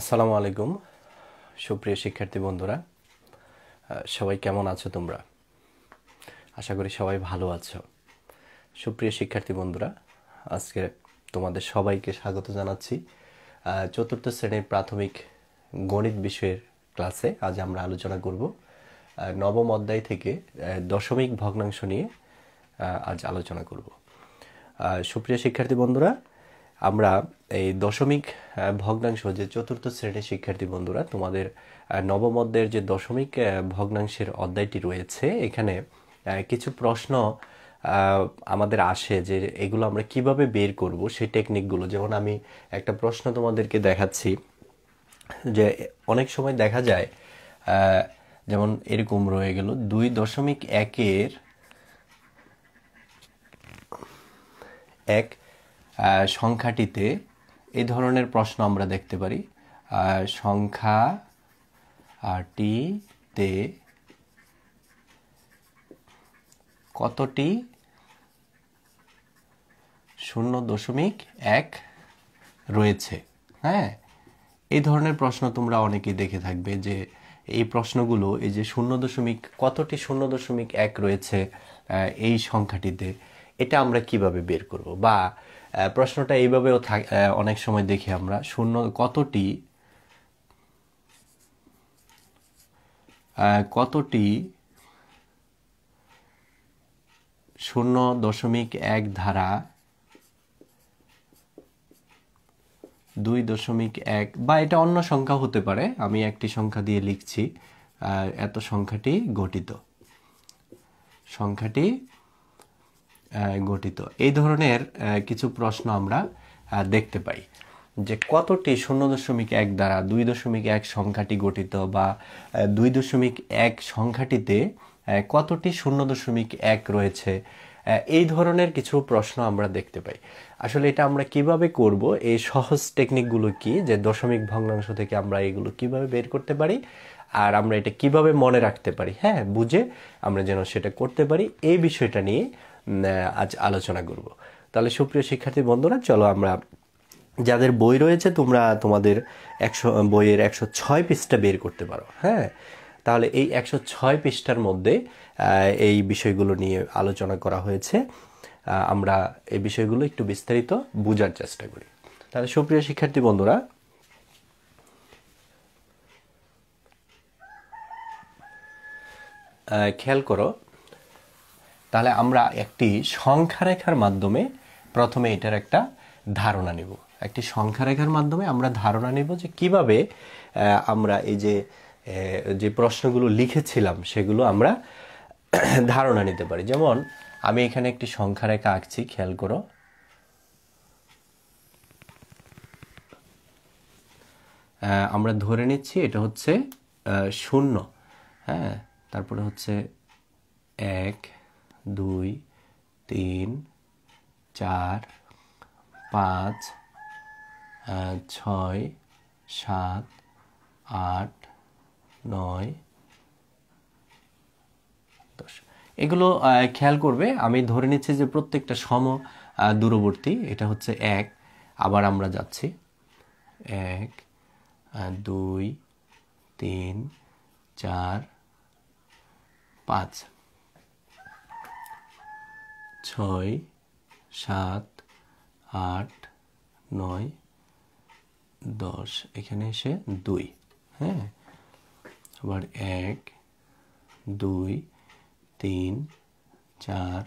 আসসালামু আলাইকুম সুপ্রিয় শিক্ষার্থী বন্ধুরা সবাই কেমন আছো তোমরা আশা করি সবাই ভালো আছো সুপ্রিয় শিক্ষার্থী বন্ধুরা আজকে তোমাদের সবাইকে স্বাগত জানাচ্ছি চতুর্থ শ্রেণীর প্রাথমিক গণিত বিষয়ের ক্লাসে আজ আমরা আলোচনা করব নবম অধ্যায় থেকে দশমিক ভগ্নাংশ নিয়ে আজ আলোচনা করব সুপ্রিয় শিক্ষার্থী বন্ধুরা আমরা এই দশমিক ভগ্নাংশ যে চতুর্থ শ্রেণীর শিক্ষার্থী বন্ধুরা তোমাদের নবমদ্যের যে দশমিক ভগ্নাংশের অধ্যায়টি রয়েছে এখানে কিছু প্রশ্ন আমাদের আসে যে এগুলো আমরা কিভাবে বের করব সেই টেকনিকগুলো যেমন আমি একটা প্রশ্ন তোমাদেরকে দেখাচ্ছি যে অনেক সময় দেখা যায় যেমন এরকম রয়ে গেল দুই দশমিক একের এক সংখ্যাটিতে এ ধরনের প্রশ্ন আমরা দেখতে পারি সংখ্যা টিতে কতটি শূন্য দশমিক এক রয়েছে হ্যাঁ এই ধরনের প্রশ্ন তোমরা অনেকেই দেখে থাকবে যে এই প্রশ্নগুলো এই যে শূন্য দশমিক কতটি শূন্য দশমিক এক রয়েছে এই সংখ্যাটিতে এটা আমরা কিভাবে বের করব বা প্রশ্নটা এইভাবেও অনেক সময় দেখি আমরা শূন্য কতটি কতটি শূন্য দশমিক এক ধারা দুই দশমিক এক বা এটা অন্য সংখ্যা হতে পারে আমি একটি সংখ্যা দিয়ে লিখছি এত সংখ্যাটি গঠিত সংখ্যাটি গঠিত এই ধরনের কিছু প্রশ্ন আমরা দেখতে পাই যে কতটি শূন্য দশমিক এক দ্বারা দুই দশমিক এক সংখ্যাটি গঠিত বা দুই দশমিক এক সংখ্যাটিতে কতটি শূন্য দশমিক এক রয়েছে এই ধরনের কিছু প্রশ্ন আমরা দেখতে পাই আসলে এটা আমরা কিভাবে করব এই সহজ টেকনিকগুলো কি যে দশমিক ভগ্নাংশ থেকে আমরা এগুলো কিভাবে বের করতে পারি আর আমরা এটা কিভাবে মনে রাখতে পারি হ্যাঁ বুঝে আমরা যেন সেটা করতে পারি এই বিষয়টা নিয়ে আজ আলোচনা করব তাহলে সুপ্রিয় শিক্ষার্থী বন্ধুরা চলো আমরা যাদের বই রয়েছে তোমরা তোমাদের একশো বইয়ের একশো ছয় পৃষ্ঠা বের করতে পারো হ্যাঁ তাহলে এই একশো ছয় পৃষ্ঠার মধ্যে এই বিষয়গুলো নিয়ে আলোচনা করা হয়েছে আমরা এই বিষয়গুলো একটু বিস্তারিত বোঝার চেষ্টা করি তাহলে সুপ্রিয় শিক্ষার্থী বন্ধুরা খেয়াল করো তাহলে আমরা একটি সংখ্যা রেখার মাধ্যমে প্রথমে এটার একটা ধারণা নেব একটি সংখ্যা রেখার মাধ্যমে আমরা ধারণা নেব যে কিভাবে আমরা এই যে যে প্রশ্নগুলো লিখেছিলাম সেগুলো আমরা ধারণা নিতে পারি যেমন আমি এখানে একটি সংখ্যা রেখা আঁকছি খেয়াল করো আমরা ধরে নিচ্ছি এটা হচ্ছে শূন্য হ্যাঁ তারপরে হচ্ছে এক দুই তিন চার পাঁচ ছয় সাত আট নয় দশ এগুলো খেয়াল করবে আমি ধরে নিচ্ছি যে প্রত্যেকটা সম দূরবর্তী এটা হচ্ছে এক আবার আমরা যাচ্ছি এক দুই তিন চার পাঁচ ছয় সাত আট নয় দশ এখানে এসে দুই হ্যাঁ আবার এক দুই তিন চার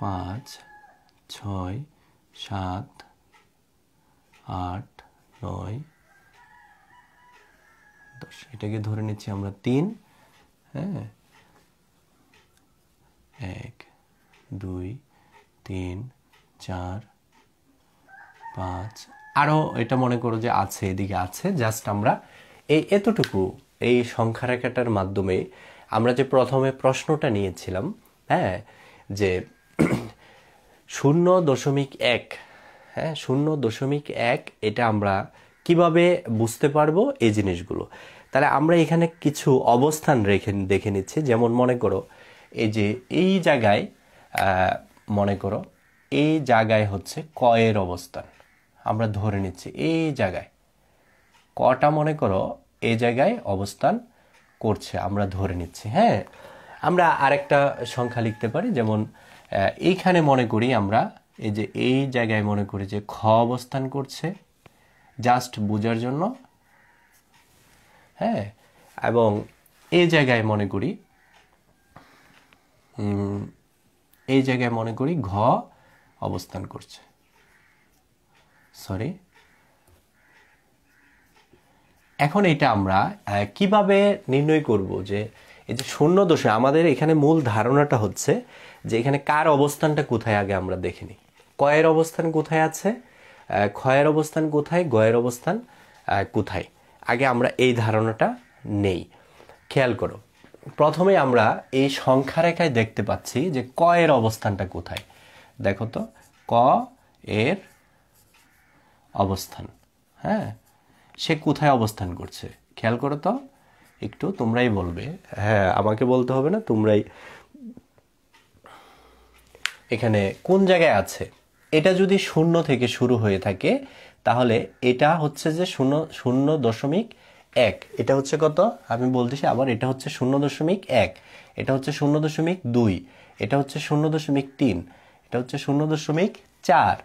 পাঁচ ছয় সাত আট নয় দশ এটাকে ধরে নিচ্ছি আমরা তিন হ্যাঁ এক দুই তিন চার পাঁচ আরও এটা মনে করো যে আছে এদিকে আছে জাস্ট আমরা এই এতটুকু এই সংখ্যা রেখাটার মাধ্যমে আমরা যে প্রথমে প্রশ্নটা নিয়েছিলাম হ্যাঁ যে শূন্য দশমিক এক হ্যাঁ শূন্য দশমিক এক এটা আমরা কিভাবে বুঝতে পারবো এই জিনিসগুলো তাহলে আমরা এখানে কিছু অবস্থান রেখে দেখে নিচ্ছি যেমন মনে করো এই যে এই জায়গায় মনে করো এই জায়গায় হচ্ছে কয়ের অবস্থান আমরা ধরে নিচ্ছি এই জায়গায় কটা মনে করো এই জায়গায় অবস্থান করছে আমরা ধরে নিচ্ছি হ্যাঁ আমরা আরেকটা সংখ্যা লিখতে পারি যেমন এইখানে মনে করি আমরা এই যে এই জায়গায় মনে করি যে খ অবস্থান করছে জাস্ট বোঝার জন্য হ্যাঁ এবং এই জায়গায় মনে করি এই জায়গায় মনে করি ঘ অবস্থান করছে সরি এখন এটা আমরা কিভাবে নির্ণয় করব যে এই যে শূন্য দোষে আমাদের এখানে মূল ধারণাটা হচ্ছে যে এখানে কার অবস্থানটা কোথায় আগে আমরা দেখিনি কয়ের অবস্থান কোথায় আছে ক্ষয়ের অবস্থান কোথায় গয়ের অবস্থান কোথায় আগে আমরা এই ধারণাটা নেই খেয়াল করো প্রথমে আমরা এই সংখ্যা রেখায় দেখতে পাচ্ছি যে ক এর অবস্থানটা কোথায় দেখো তো ক এর অবস্থান হ্যাঁ সে কোথায় অবস্থান করছে খেয়াল করো তো একটু তোমরাই বলবে হ্যাঁ আমাকে বলতে হবে না তোমরাই এখানে কোন জায়গায় আছে এটা যদি শূন্য থেকে শুরু হয়ে থাকে তাহলে এটা হচ্ছে যে শূন্য শূন্য দশমিক এক এটা হচ্ছে কত আমি বলতেছি আবার এটা হচ্ছে শূন্য দশমিক এক এটা হচ্ছে শূন্য দশমিক দুই এটা হচ্ছে শূন্য দশমিক তিন এটা হচ্ছে শূন্য দশমিক চার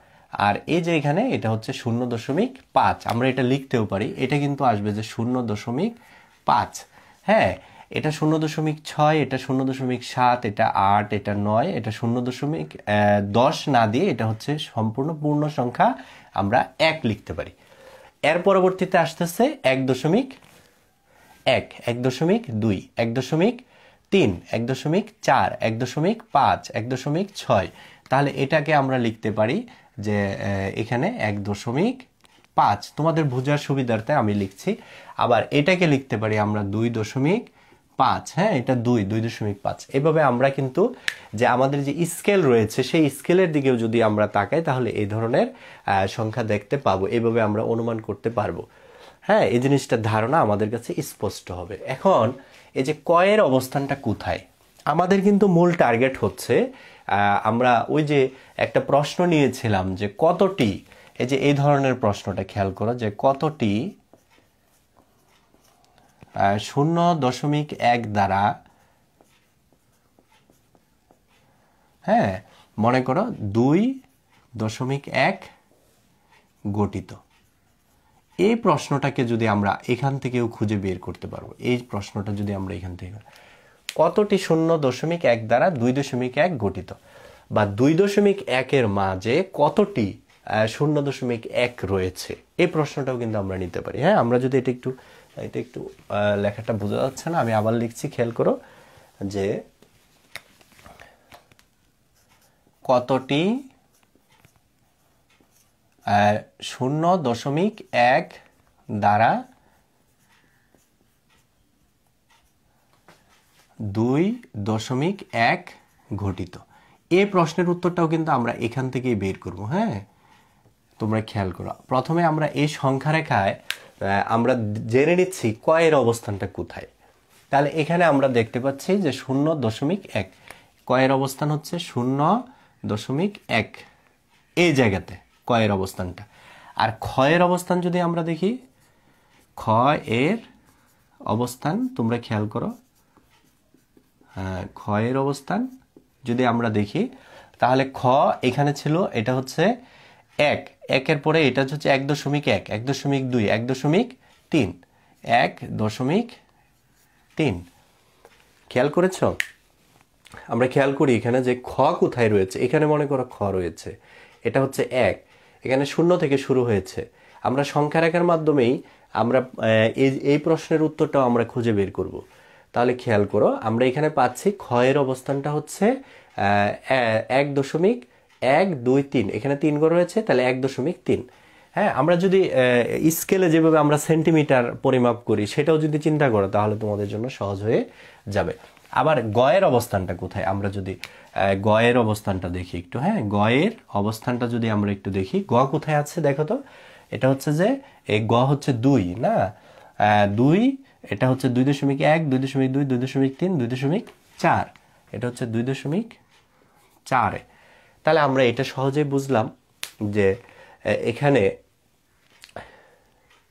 আর এই যে এখানে এটা হচ্ছে শূন্য দশমিক পাঁচ আমরা এটা লিখতেও পারি এটা কিন্তু আসবে যে শূন্য দশমিক পাঁচ হ্যাঁ এটা শূন্য দশমিক ছয় এটা শূন্য দশমিক সাত এটা আট এটা নয় এটা শূন্য দশমিক দশ না দিয়ে এটা হচ্ছে সম্পূর্ণ পূর্ণ সংখ্যা আমরা এক লিখতে পারি এর পরবর্তীতে আসতেছে এক দশমিক এক এক দশমিক দুই এক দশমিক তিন এক দশমিক চার এক দশমিক পাঁচ এক দশমিক ছয় তাহলে এটাকে আমরা লিখতে পারি যে এখানে এক দশমিক পাঁচ তোমাদের বোঝার সুবিধার্থে আমি লিখছি আবার এটাকে লিখতে পারি আমরা দুই দশমিক পাঁচ হ্যাঁ এটা দুই দুই দশমিক পাঁচ এভাবে আমরা কিন্তু যে আমাদের যে স্কেল রয়েছে সেই স্কেলের দিকেও যদি আমরা তাকাই তাহলে এই ধরনের সংখ্যা দেখতে পাবো এভাবে আমরা অনুমান করতে পারবো হ্যাঁ এই জিনিসটার ধারণা আমাদের কাছে স্পষ্ট হবে এখন এই যে কয়ের অবস্থানটা কোথায় আমাদের কিন্তু মূল টার্গেট হচ্ছে আমরা ওই যে একটা প্রশ্ন নিয়েছিলাম যে কতটি এই যে এই ধরনের প্রশ্নটা খেয়াল করো যে কতটি শূন্য দশমিক এক দ্বারা হ্যাঁ মনে করো দুই দশমিক এক গঠিত এই প্রশ্নটাকে যদি আমরা এখান থেকেও খুঁজে বের করতে পারবো এই প্রশ্নটা যদি আমরা এখান থেকে কতটি শূন্য দশমিক এক দ্বারা দুই দশমিক এক গঠিত বা দুই দশমিক একের মাঝে কতটি শূন্য দশমিক এক রয়েছে এই প্রশ্নটাও কিন্তু আমরা নিতে পারি হ্যাঁ আমরা যদি এটা একটু এটা একটু লেখাটা বোঝা যাচ্ছে না আমি আবার লিখছি খেয়াল করো যে কতটি শূন্য দশমিক এক দ্বারা দুই দশমিক এক ঘটিত এ প্রশ্নের উত্তরটাও কিন্তু আমরা এখান থেকেই বের করবো হ্যাঁ তোমরা খেয়াল করো প্রথমে আমরা এই সংখ্যা রেখায় আমরা জেনে নিচ্ছি কয়ের অবস্থানটা কোথায় তাহলে এখানে আমরা দেখতে পাচ্ছি যে শূন্য দশমিক এক কয়ের অবস্থান হচ্ছে শূন্য দশমিক এক এই জায়গাতে কয়ের অবস্থানটা আর ক্ষয়ের অবস্থান যদি আমরা দেখি ক্ষয় এর অবস্থান তোমরা খেয়াল করো ক্ষয়ের হ্যাঁ, অবস্থান যদি আমরা দেখি তাহলে খ এখানে ছিল এটা হচ্ছে এক একের পরে এটা হচ্ছে এক দশমিক এক এক দশমিক দুই এক দশমিক তিন এক দশমিক তিন খেয়াল করেছ আমরা খেয়াল করি এখানে যে খ কোথায় রয়েছে এখানে মনে করো খ রয়েছে এটা হচ্ছে এক এখানে শূন্য থেকে শুরু হয়েছে আমরা সংখ্যা রাখার মাধ্যমেই আমরা এই প্রশ্নের উত্তরটাও আমরা খুঁজে বের করব তাহলে খেয়াল করো আমরা এখানে পাচ্ছি ক্ষয়ের অবস্থানটা হচ্ছে এক দশমিক এক দুই তিন এখানে তিন গড় রয়েছে তাহলে এক দশমিক তিন হ্যাঁ আমরা যদি স্কেলে যেভাবে আমরা সেন্টিমিটার পরিমাপ করি সেটাও যদি চিন্তা করো তাহলে তোমাদের জন্য সহজ হয়ে যাবে আবার গয়ের অবস্থানটা কোথায় আমরা যদি গয়ের অবস্থানটা দেখি একটু হ্যাঁ গয়ের অবস্থানটা যদি আমরা একটু দেখি গ কোথায় আছে দেখো তো এটা হচ্ছে যে এই গ হচ্ছে দুই না দুই এটা হচ্ছে দুই দশমিক এক দুই দশমিক দুই দুই দশমিক তিন দুই দশমিক চার এটা হচ্ছে দুই দশমিক চারে তাহলে আমরা এটা সহজেই বুঝলাম যে এখানে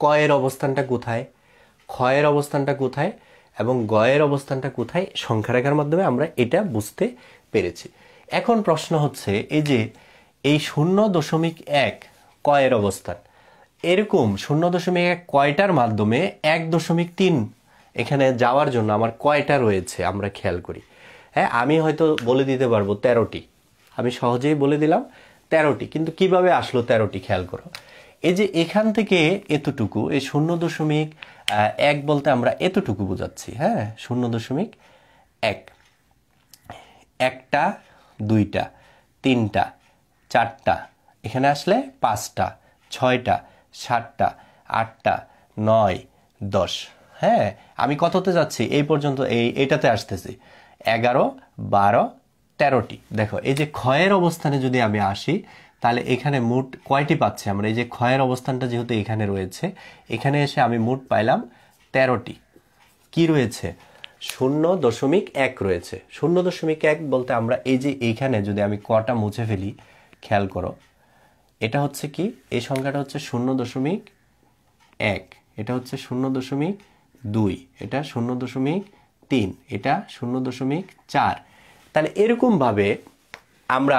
কয়ের অবস্থানটা কোথায় ক্ষয়ের অবস্থানটা কোথায় এবং গয়ের অবস্থানটা কোথায় সংখ্যা রেখার মাধ্যমে আমরা এটা বুঝতে পেরেছি এখন প্রশ্ন হচ্ছে এই যে এই শূন্য দশমিক এক কয়ের অবস্থান এরকম শূন্য দশমিক এক কয়টার মাধ্যমে এক দশমিক তিন এখানে যাওয়ার জন্য আমার কয়টা রয়েছে আমরা খেয়াল করি হ্যাঁ আমি হয়তো বলে দিতে পারবো তেরোটি আমি সহজেই বলে দিলাম তেরোটি কিন্তু কিভাবে আসলো তেরোটি খেয়াল করো এই যে এখান থেকে এতটুকু এই শূন্য দশমিক এক বলতে আমরা এতটুকু বোঝাচ্ছি হ্যাঁ শূন্য দশমিক এক একটা দুইটা তিনটা চারটা এখানে আসলে পাঁচটা ছয়টা সাতটা আটটা নয় দশ হ্যাঁ আমি কততে যাচ্ছি এই পর্যন্ত এই এটাতে আসতেছি এগারো বারো তেরোটি দেখো এই যে ক্ষয়ের অবস্থানে যদি আমি আসি তাহলে এখানে মোট কয়টি পাচ্ছি আমরা এই যে ক্ষয়ের অবস্থানটা যেহেতু এখানে রয়েছে এখানে এসে আমি মোট পাইলাম তেরোটি কি রয়েছে শূন্য দশমিক এক রয়েছে শূন্য দশমিক এক বলতে আমরা এই যে এইখানে যদি আমি কটা মুছে ফেলি খেয়াল করো এটা হচ্ছে কি এই সংখ্যাটা হচ্ছে শূন্য দশমিক এক এটা হচ্ছে শূন্য দশমিক দুই এটা শূন্য দশমিক তিন এটা শূন্য দশমিক চার তাহলে এরকমভাবে আমরা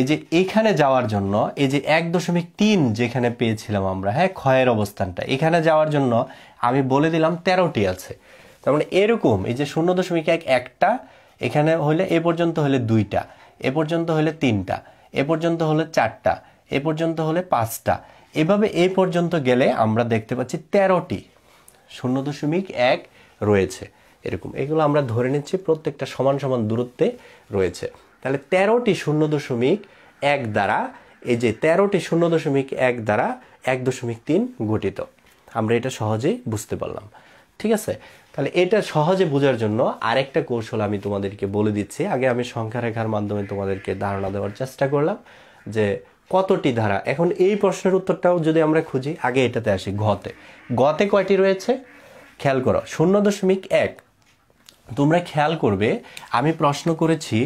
এই যে এখানে যাওয়ার জন্য এই যে এক দশমিক তিন যেখানে পেয়েছিলাম আমরা হ্যাঁ ক্ষয়ের অবস্থানটা এখানে যাওয়ার জন্য আমি বলে দিলাম তেরোটি আছে তার মানে এরকম এই যে শূন্য দশমিক এক একটা এখানে হলে এ পর্যন্ত হলে দুইটা এ পর্যন্ত হলে তিনটা এ পর্যন্ত হলে চারটা এ পর্যন্ত হলে পাঁচটা এভাবে এ পর্যন্ত গেলে আমরা দেখতে পাচ্ছি তেরোটি শূন্য দশমিক এক রয়েছে এরকম এগুলো আমরা ধরে নিচ্ছি প্রত্যেকটা সমান সমান দূরত্বে রয়েছে তাহলে তেরোটি শূন্য দশমিক এক দ্বারা এই যে তেরোটি শূন্য দশমিক এক দ্বারা এক দশমিক তিন গঠিত আমরা এটা সহজেই বুঝতে পারলাম ঠিক আছে তাহলে এটা সহজে বোঝার জন্য আরেকটা কৌশল আমি তোমাদেরকে বলে দিচ্ছি আগে আমি সংখ্যা রেখার মাধ্যমে তোমাদেরকে ধারণা দেওয়ার চেষ্টা করলাম যে কতটি ধারা এখন এই প্রশ্নের উত্তরটাও যদি আমরা খুঁজি আগে এটাতে আসি ঘতে গতে কয়টি রয়েছে খেয়াল করো শূন্য দশমিক এক তোমরা খেয়াল করবে আমি প্রশ্ন করেছি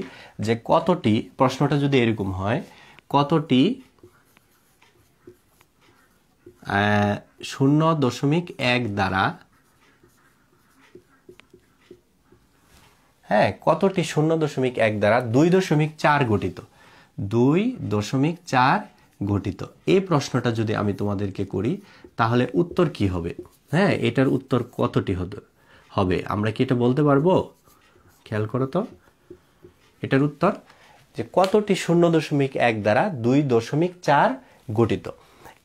যে কতটি প্রশ্নটা যদি এরকম হয় কতটি শূন্য দশমিক এক দ্বারা হ্যাঁ কতটি শূন্য দশমিক এক দ্বারা দুই দশমিক চার গঠিত দুই দশমিক চার গঠিত এই প্রশ্নটা যদি আমি তোমাদেরকে করি তাহলে উত্তর কি হবে হ্যাঁ এটার উত্তর কতটি হতো হবে আমরা কি এটা বলতে পারবো খেয়াল করো তো এটার উত্তর যে কতটি শূন্য দশমিক এক দ্বারা দুই দশমিক চার গঠিত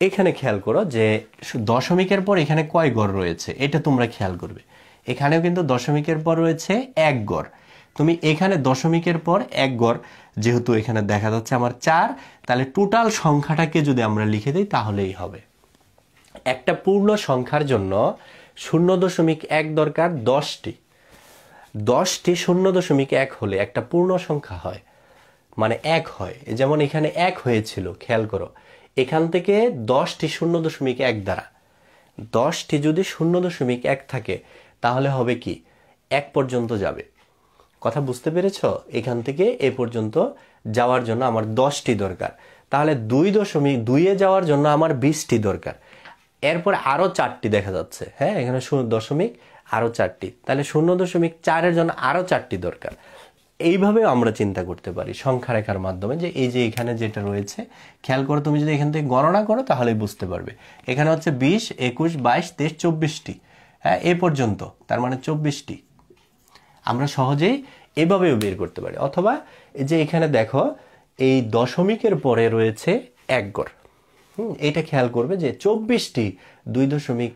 এখানে খেয়াল করো যে দশমিকের পর এখানে কয় গড় রয়েছে এটা তোমরা খেয়াল করবে এখানেও কিন্তু দশমিকের পর রয়েছে এক গড় তুমি এখানে দশমিকের পর এক গড় যেহেতু এখানে দেখা যাচ্ছে আমার চার তাহলে টোটাল সংখ্যাটাকে যদি আমরা লিখে দিই তাহলেই হবে একটা পূর্ণ সংখ্যার জন্য শূন্য দশমিক এক দরকার দশটি দশটি শূন্য দশমিক এক হলে একটা পূর্ণ সংখ্যা হয় মানে এক হয় যেমন এখানে এক হয়েছিল খেয়াল করো এখান থেকে দশটি শূন্য দশমিক এক দ্বারা দশটি যদি শূন্য দশমিক এক থাকে তাহলে হবে কি এক পর্যন্ত যাবে কথা বুঝতে পেরেছ এখান থেকে এ পর্যন্ত যাওয়ার জন্য আমার দশটি দরকার তাহলে দুই দশমিক দুইয়ে যাওয়ার জন্য আমার বিশটি দরকার এরপর আরও চারটি দেখা যাচ্ছে হ্যাঁ এখানে শূন্য দশমিক আরও চারটি তাহলে শূন্য দশমিক চারের জন্য আরও চারটি দরকার এইভাবে আমরা চিন্তা করতে পারি সংখ্যা রেখার মাধ্যমে যে এই যে এখানে যেটা রয়েছে খেয়াল করো তুমি যদি এখান থেকে গণনা করো তাহলেই বুঝতে পারবে এখানে হচ্ছে বিশ একুশ বাইশ তেইশ চব্বিশটি হ্যাঁ এ পর্যন্ত তার মানে চব্বিশটি আমরা সহজেই এভাবেও বের করতে পারি অথবা যে এখানে দেখো এই দশমিকের পরে রয়েছে একগড় এটা খেয়াল করবে যে চব্বিশটি দুই দশমিক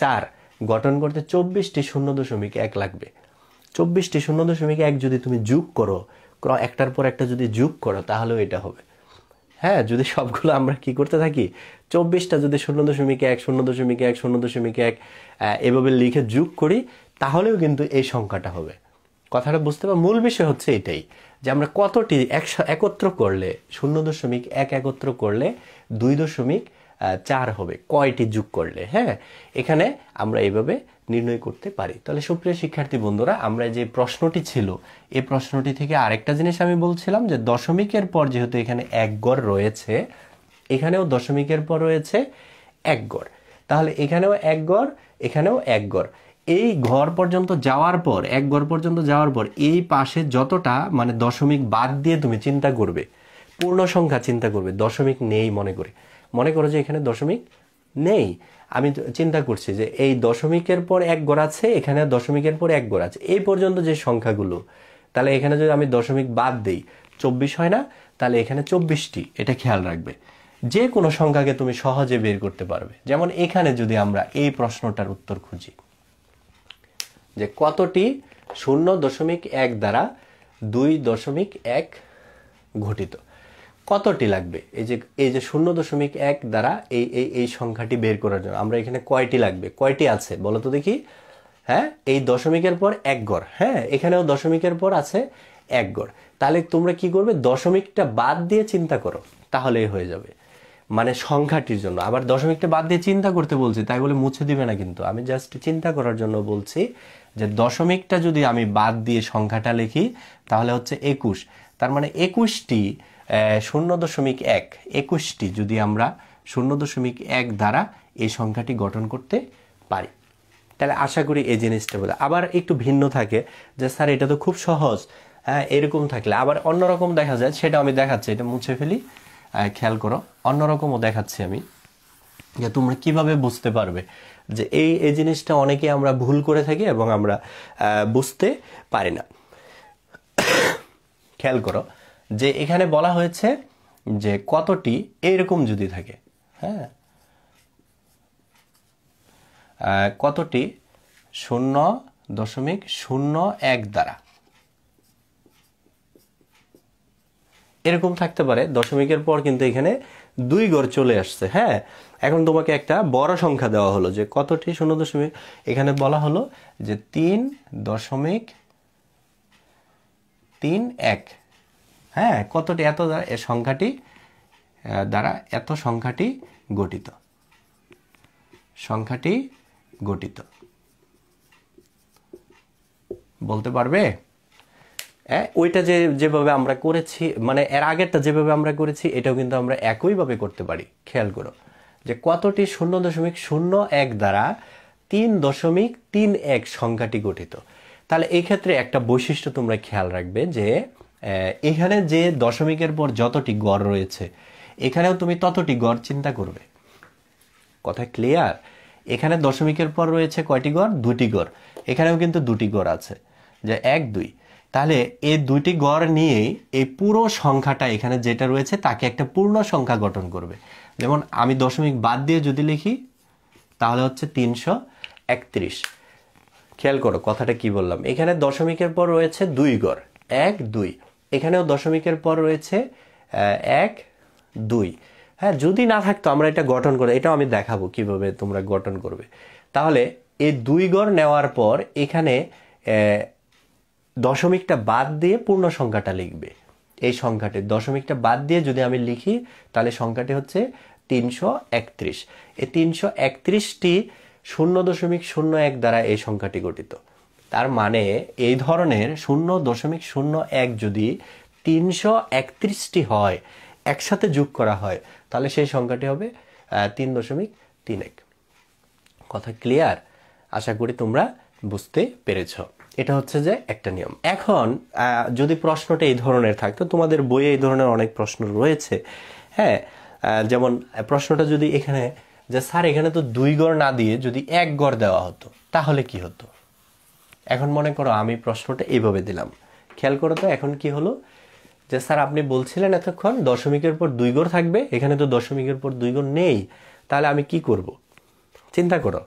চার গঠন করতে চব্বিশটি শূন্য দশমিক এক লাগবে চব্বিশটি শূন্য দশমিক এক যদি তুমি যোগ করো একটার পর একটা যদি যোগ করো তাহলেও এটা হবে হ্যাঁ যদি সবগুলো আমরা কি করতে থাকি চব্বিশটা যদি শূন্য দশমিক এক শূন্য দশমিক এক শূন্য দশমিক এক এভাবে লিখে যোগ করি তাহলেও কিন্তু এই সংখ্যাটা হবে কথাটা বুঝতে পার মূল বিষয় হচ্ছে এটাই যে আমরা কতটি একত্র করলে শূন্য দশমিক এক একত্র করলে দুই দশমিক চার হবে কয়টি যুগ করলে হ্যাঁ এখানে আমরা এইভাবে নির্ণয় করতে পারি তাহলে সুপ্রিয় শিক্ষার্থী বন্ধুরা আমরা যে প্রশ্নটি ছিল এই প্রশ্নটি থেকে আরেকটা জিনিস আমি বলছিলাম যে দশমিকের পর যেহেতু এখানে এক গড় রয়েছে এখানেও দশমিকের পর রয়েছে এক গড় তাহলে এখানেও এক গড় এখানেও এক গড় এই ঘর পর্যন্ত যাওয়ার পর এক ঘর পর্যন্ত যাওয়ার পর এই পাশে যতটা মানে দশমিক বাদ দিয়ে তুমি চিন্তা করবে পূর্ণ সংখ্যা চিন্তা করবে দশমিক নেই মনে করে মনে করো যে এখানে দশমিক নেই আমি চিন্তা করছি যে এই দশমিকের পর এক গড় আছে এখানে দশমিকের পর এক গড় আছে এই পর্যন্ত যে সংখ্যাগুলো তাহলে এখানে যদি আমি দশমিক বাদ দিই চব্বিশ হয় না তাহলে এখানে চব্বিশটি এটা খেয়াল রাখবে যে কোনো সংখ্যাকে তুমি সহজে বের করতে পারবে যেমন এখানে যদি আমরা এই প্রশ্নটার উত্তর খুঁজি যে কতটি শূন্য দশমিক এক দ্বারা দুই দশমিক এক ঘটিত কতটি লাগবে এই যে এই যে শূন্য দশমিক এক দ্বারা এই এই এই সংখ্যাটি বের করার জন্য আমরা এখানে কয়টি লাগবে কয়টি আছে বলো তো দেখি হ্যাঁ এই দশমিকের পর এক গড় হ্যাঁ এখানেও দশমিকের পর আছে এক গড় তাহলে তোমরা কি করবে দশমিকটা বাদ দিয়ে চিন্তা করো তাহলেই হয়ে যাবে মানে সংখ্যাটির জন্য আবার দশমিকটা বাদ দিয়ে চিন্তা করতে বলছি তাই বলে মুছে দিবে না কিন্তু আমি জাস্ট চিন্তা করার জন্য বলছি যে দশমিকটা যদি আমি বাদ দিয়ে সংখ্যাটা লিখি তাহলে হচ্ছে একুশ তার মানে একুশটি শূন্য দশমিক এক একুশটি যদি আমরা শূন্য দশমিক এক দ্বারা এই সংখ্যাটি গঠন করতে পারি তাহলে আশা করি এই জিনিসটা বলে আবার একটু ভিন্ন থাকে যে স্যার এটা তো খুব সহজ হ্যাঁ এরকম থাকলে আবার অন্যরকম দেখা যায় সেটা আমি দেখাচ্ছি এটা মুছে ফেলি খেয়াল করো অন্যরকমও দেখাচ্ছি আমি যে তোমরা কিভাবে বুঝতে পারবে যে এই এই জিনিসটা অনেকে আমরা ভুল করে থাকি এবং আমরা বুঝতে পারি না খেয়াল করো যে এখানে বলা হয়েছে যে কতটি এরকম যদি থাকে হ্যাঁ কতটি শূন্য দশমিক শূন্য এক দ্বারা এরকম থাকতে পারে দশমিকের পর কিন্তু এখানে দুই গড় চলে আসছে হ্যাঁ এখন তোমাকে একটা বড় সংখ্যা দেওয়া হলো যে কতটি শূন্য দশমিক এখানে বলা হলো যে তিন দশমিক তিন এক হ্যাঁ কতটি এত সংখ্যাটি দ্বারা এত সংখ্যাটি গঠিত সংখ্যাটি গঠিত বলতে পারবে হ্যাঁ ওইটা যে যেভাবে আমরা করেছি মানে এর আগেরটা যেভাবে আমরা করেছি এটাও কিন্তু আমরা একইভাবে করতে পারি খেয়াল করো যে কতটি শূন্য দশমিক শূন্য এক দ্বারা তিন দশমিক তিন এক সংখ্যাটি গঠিত তাহলে এই ক্ষেত্রে একটা বৈশিষ্ট্য তোমরা খেয়াল রাখবে যে এখানে যে দশমিকের পর যতটি গড় রয়েছে এখানেও তুমি ততটি গড় চিন্তা করবে কথা ক্লিয়ার এখানে দশমিকের পর রয়েছে কয়টি গড় দুটি গড় এখানেও কিন্তু দুটি গড় আছে যে এক দুই তাহলে এই দুইটি গড় নিয়েই এই পুরো সংখ্যাটা এখানে যেটা রয়েছে তাকে একটা পূর্ণ সংখ্যা গঠন করবে যেমন আমি দশমিক বাদ দিয়ে যদি লিখি তাহলে হচ্ছে তিনশো একত্রিশ খেয়াল করো কথাটা কি বললাম এখানে দশমিকের পর রয়েছে দুই গড় এক দুই এখানেও দশমিকের পর রয়েছে এক দুই হ্যাঁ যদি না থাকতো আমরা এটা গঠন করে এটাও আমি দেখাবো কিভাবে তোমরা গঠন করবে তাহলে এই দুই গড় নেওয়ার পর এখানে দশমিকটা বাদ দিয়ে পূর্ণ সংখ্যাটা লিখবে এই সংখ্যাটি দশমিকটা বাদ দিয়ে যদি আমি লিখি তাহলে সংখ্যাটি হচ্ছে তিনশো একত্রিশ এই তিনশো একত্রিশটি শূন্য দশমিক শূন্য এক দ্বারা এই সংখ্যাটি গঠিত তার মানে এই ধরনের শূন্য দশমিক শূন্য এক যদি তিনশো একত্রিশটি হয় একসাথে যোগ করা হয় তাহলে সেই সংখ্যাটি হবে তিন দশমিক তিন এক কথা ক্লিয়ার আশা করি তোমরা বুঝতে পেরেছো এটা হচ্ছে যে একটা নিয়ম এখন যদি প্রশ্নটা এই ধরনের থাকতো তোমাদের বইয়ে এই ধরনের অনেক প্রশ্ন রয়েছে হ্যাঁ যেমন প্রশ্নটা যদি এখানে যে স্যার এখানে তো দুই গড় না দিয়ে যদি এক গড় দেওয়া হতো তাহলে কি হতো এখন মনে করো আমি প্রশ্নটা এইভাবে দিলাম খেয়াল করো তো এখন কি হলো যে স্যার আপনি বলছিলেন এতক্ষণ দশমিকের পর দুই গড় থাকবে এখানে তো দশমিকের পর দুই গড় নেই তাহলে আমি কি করব চিন্তা করো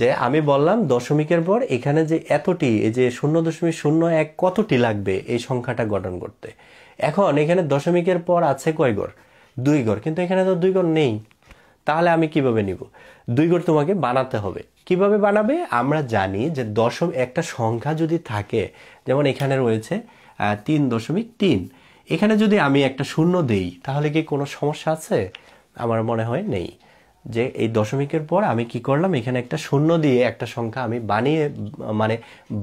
যে আমি বললাম দশমিকের পর এখানে যে এতটি এই যে শূন্য দশমিক শূন্য এক কতটি লাগবে এই সংখ্যাটা গঠন করতে এখন এখানে দশমিকের পর আছে কয় গড় দুই গড় কিন্তু এখানে তো দুই গড় নেই তাহলে আমি কিভাবে নিব দুই গড় তোমাকে বানাতে হবে কিভাবে বানাবে আমরা জানি যে দশম একটা সংখ্যা যদি থাকে যেমন এখানে রয়েছে তিন দশমিক তিন এখানে যদি আমি একটা শূন্য দেই তাহলে কি কোনো সমস্যা আছে আমার মনে হয় নেই যে এই দশমিকের পর আমি কি করলাম এখানে একটা শূন্য দিয়ে একটা সংখ্যা আমি বানিয়ে মানে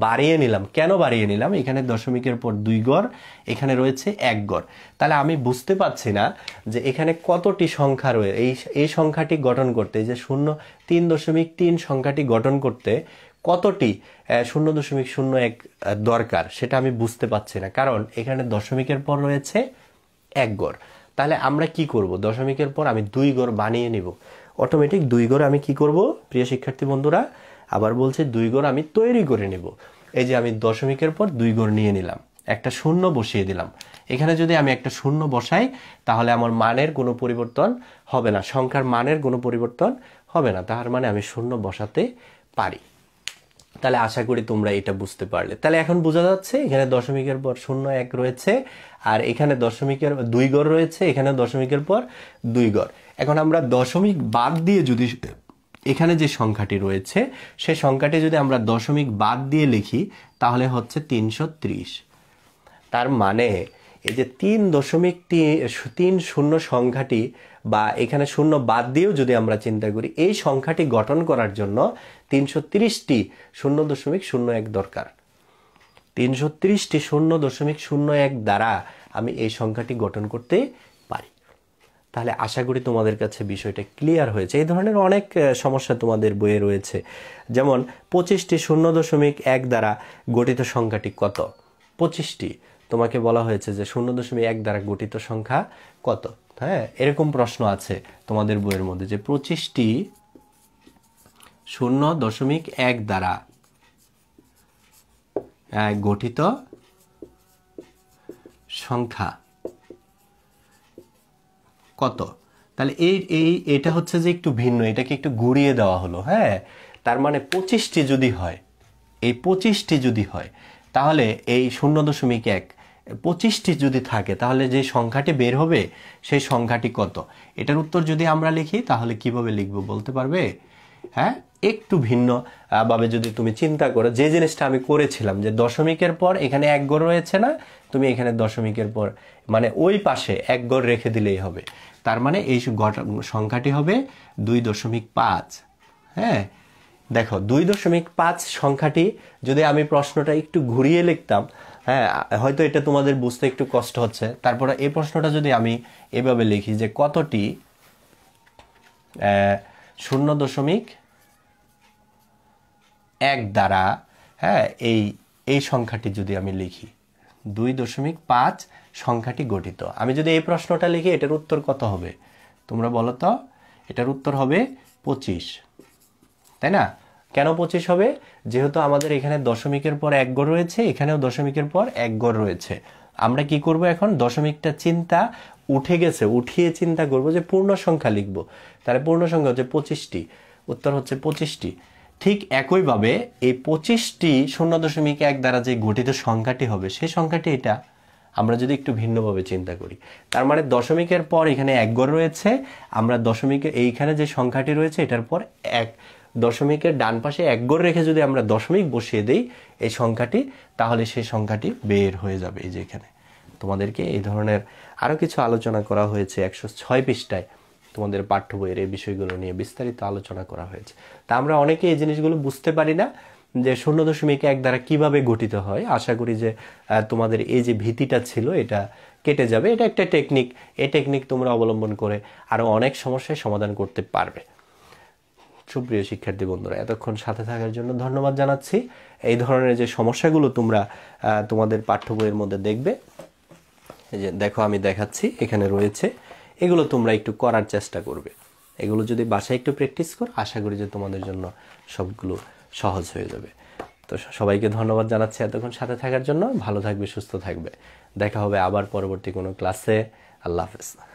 বাড়িয়ে নিলাম কেন বাড়িয়ে নিলাম এখানে দশমিকের পর দুই গড় এখানে রয়েছে এক গড় তাহলে আমি বুঝতে পারছি না যে এখানে কতটি সংখ্যা রয়ে এই এই সংখ্যাটি গঠন করতে যে শূন্য তিন দশমিক তিন সংখ্যাটি গঠন করতে কতটি শূন্য দশমিক শূন্য এক দরকার সেটা আমি বুঝতে পারছি না কারণ এখানে দশমিকের পর রয়েছে এক গড় তাহলে আমরা কি করব দশমিকের পর আমি দুই গড় বানিয়ে নিব অটোমেটিক দুই ঘর আমি কি করব প্রিয় শিক্ষার্থী বন্ধুরা আবার বলছে দুই ঘর আমি তৈরি করে নেব এই যে আমি দশমিকের পর দুই ঘর নিয়ে নিলাম একটা শূন্য বসিয়ে দিলাম এখানে যদি আমি একটা শূন্য বসাই তাহলে আমার মানের কোনো পরিবর্তন হবে না সংখ্যার মানের কোনো পরিবর্তন হবে না তাহার মানে আমি শূন্য বসাতে পারি তাহলে আশা করি তোমরা এটা বুঝতে পারলে তাহলে এখন বোঝা যাচ্ছে এখানে দশমিকের পর শূন্য এক রয়েছে আর এখানে দশমিকের দুই গড় রয়েছে এখানে দশমিকের পর দুই গড় এখন আমরা দশমিক বাদ দিয়ে যদি এখানে যে সংখ্যাটি রয়েছে সে সংখ্যাটি যদি আমরা দশমিক বাদ দিয়ে লিখি তাহলে হচ্ছে তিনশো তার মানে এই যে তিন দশমিক তিন শূন্য সংখ্যাটি বা এখানে শূন্য বাদ দিয়েও যদি আমরা চিন্তা করি এই সংখ্যাটি গঠন করার জন্য তিনশো তিরিশটি শূন্য দশমিক শূন্য এক দরকার তিনশো তিরিশটি শূন্য দশমিক শূন্য এক দ্বারা আমি এই সংখ্যাটি গঠন করতে তাহলে আশা করি তোমাদের কাছে বিষয়টা ক্লিয়ার হয়েছে এই ধরনের অনেক সমস্যা তোমাদের বইয়ে রয়েছে যেমন পঁচিশটি শূন্য দশমিক এক দ্বারা গঠিত সংখ্যাটি কত পঁচিশটি তোমাকে বলা হয়েছে যে শূন্য দশমিক এক দ্বারা গঠিত সংখ্যা কত হ্যাঁ এরকম প্রশ্ন আছে তোমাদের বইয়ের মধ্যে যে পঁচিশটি শূন্য দশমিক এক দ্বারা গঠিত সংখ্যা কত তাহলে এই এই এটা হচ্ছে যে একটু ভিন্ন এটাকে একটু ঘুরিয়ে দেওয়া হলো হ্যাঁ তার মানে পঁচিশটি যদি হয় এই পঁচিশটি যদি হয় তাহলে এই শূন্য দশমিক এক পঁচিশটি যদি থাকে তাহলে যে সংখ্যাটি বের হবে সেই সংখ্যাটি কত এটার উত্তর যদি আমরা লিখি তাহলে কিভাবে লিখব বলতে পারবে হ্যাঁ একটু ভিন্ন ভাবে যদি তুমি চিন্তা করো যে জিনিসটা আমি করেছিলাম যে দশমিকের পর এখানে এক গড় রয়েছে না তুমি এখানে দশমিকের পর মানে ওই পাশে এক গড় রেখে দিলেই হবে তার মানে এই সংখ্যাটি হবে দুই দশমিক পাঁচ হ্যাঁ দেখো দুই দশমিক পাঁচ সংখ্যাটি যদি আমি প্রশ্নটা একটু ঘুরিয়ে লিখতাম হ্যাঁ হয়তো এটা তোমাদের বুঝতে একটু কষ্ট হচ্ছে তারপরে এই প্রশ্নটা যদি আমি এভাবে লিখি যে কতটি শূন্য দশমিক এক দ্বারা হ্যাঁ এই এই সংখ্যাটি যদি আমি লিখি দুই দশমিক পাঁচ সংখ্যাটি গঠিত আমি যদি এই প্রশ্নটা লিখি এটার উত্তর কত হবে তোমরা বলো তো এটার উত্তর হবে পঁচিশ তাই না কেন পঁচিশ হবে যেহেতু আমাদের এখানে দশমিকের পর এক গড় রয়েছে এখানেও দশমিকের পর এক গড় রয়েছে আমরা কি করব এখন দশমিকটা চিন্তা উঠে গেছে উঠিয়ে চিন্তা করব যে পূর্ণ সংখ্যা লিখব তাহলে পূর্ণ সংখ্যা হচ্ছে পঁচিশটি উত্তর হচ্ছে পঁচিশটি ঠিক একইভাবে এই পঁচিশটি শূন্য দশমিক এক দ্বারা যে গঠিত সংখ্যাটি হবে সেই সংখ্যাটি এটা আমরা যদি একটু ভিন্নভাবে চিন্তা করি তার মানে দশমিকের পর এখানে এক গড় রয়েছে আমরা দশমিকে এইখানে যে সংখ্যাটি রয়েছে এটার পর এক দশমিকের ডান পাশে এক গড় রেখে যদি আমরা দশমিক বসিয়ে দেই এই সংখ্যাটি তাহলে সেই সংখ্যাটি বের হয়ে যাবে এই যে এখানে তোমাদেরকে এই ধরনের আরও কিছু আলোচনা করা হয়েছে একশো ছয় পৃষ্ঠায় তোমাদের পাঠ্য বইয়ের এই বিষয়গুলো নিয়ে বিস্তারিত আলোচনা করা হয়েছে তা আমরা অনেকে এই জিনিসগুলো বুঝতে পারি না যে শূন্য দশমিক এক দ্বারা কিভাবে গঠিত হয় আশা করি যে তোমাদের এই যে ভীতিটা ছিল এটা কেটে যাবে এটা একটা টেকনিক এ টেকনিক তোমরা অবলম্বন করে আরও অনেক সমস্যায় সমাধান করতে পারবে সুপ্রিয় শিক্ষার্থী বন্ধুরা এতক্ষণ সাথে থাকার জন্য ধন্যবাদ জানাচ্ছি এই ধরনের যে সমস্যাগুলো তোমরা তোমাদের পাঠ্য বইয়ের মধ্যে দেখবে যে দেখো আমি দেখাচ্ছি এখানে রয়েছে এগুলো তোমরা একটু করার চেষ্টা করবে এগুলো যদি বাসায় একটু প্র্যাকটিস করো আশা করি যে তোমাদের জন্য সবগুলো সহজ হয়ে যাবে তো সবাইকে ধন্যবাদ জানাচ্ছি এতক্ষণ সাথে থাকার জন্য ভালো থাকবে সুস্থ থাকবে দেখা হবে আবার পরবর্তী কোনো ক্লাসে আল্লাহ হাফেজ